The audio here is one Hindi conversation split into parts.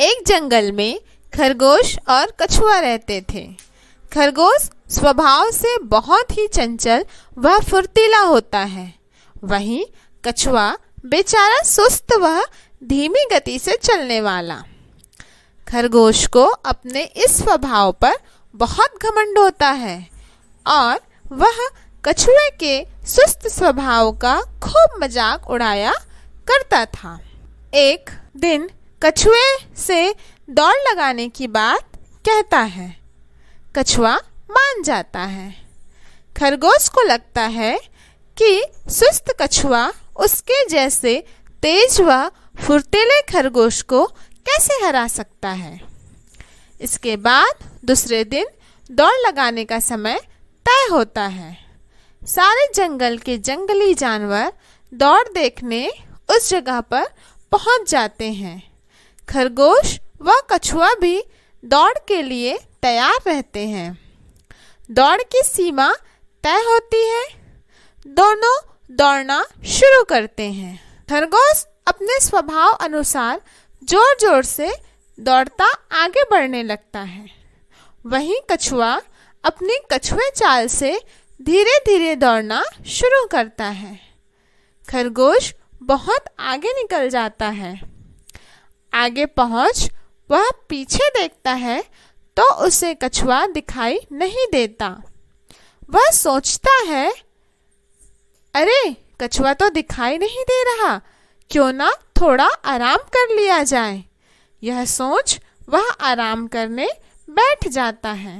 एक जंगल में खरगोश और कछुआ रहते थे खरगोश स्वभाव से बहुत ही चंचल व फुर्तीला होता है वहीं कछुआ बेचारा सुस्त व धीमी गति से चलने वाला खरगोश को अपने इस स्वभाव पर बहुत घमंड होता है और वह कछुए के सुस्त स्वभाव का खूब मजाक उड़ाया करता था एक दिन कछुए से दौड़ लगाने की बात कहता है कछुआ मान जाता है खरगोश को लगता है कि सुस्त कछुआ उसके जैसे तेज व फुर्तीले खरगोश को कैसे हरा सकता है इसके बाद दूसरे दिन दौड़ लगाने का समय तय होता है सारे जंगल के जंगली जानवर दौड़ देखने उस जगह पर पहुंच जाते हैं खरगोश व कछुआ भी दौड़ के लिए तैयार रहते हैं दौड़ की सीमा तय होती है दोनों दौड़ना शुरू करते हैं खरगोश अपने स्वभाव अनुसार जोर जोर से दौड़ता आगे बढ़ने लगता है वहीं कछुआ अपनी कछुए चाल से धीरे धीरे दौड़ना शुरू करता है खरगोश बहुत आगे निकल जाता है आगे पहुंच वह पीछे देखता है तो उसे कछुआ दिखाई नहीं देता वह सोचता है अरे कछुआ तो दिखाई नहीं दे रहा क्यों ना थोड़ा आराम कर लिया जाए यह सोच वह आराम करने बैठ जाता है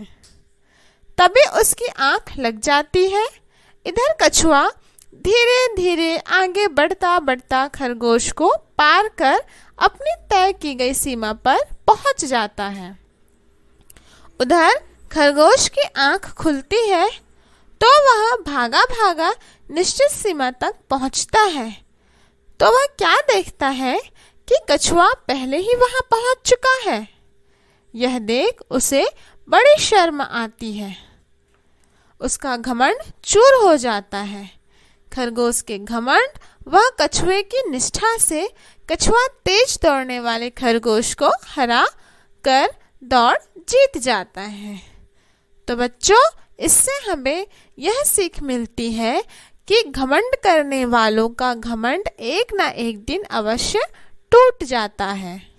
तभी उसकी आंख लग जाती है इधर कछुआ धीरे धीरे आगे बढ़ता बढ़ता खरगोश को पार कर अपनी तय की गई सीमा पर पहुंच जाता है उधर खरगोश की आंख खुलती है तो वह भागा भागा निश्चित सीमा तक पहुंचता है तो वह क्या देखता है कि कछुआ पहले ही वहां पहुंच चुका है यह देख उसे बड़ी शर्म आती है उसका घमंड चूर हो जाता है खरगोश के घमंड व कछुए की निष्ठा से कछुआ तेज दौड़ने वाले खरगोश को हरा कर दौड़ जीत जाता है तो बच्चों इससे हमें यह सीख मिलती है कि घमंड करने वालों का घमंड एक ना एक दिन अवश्य टूट जाता है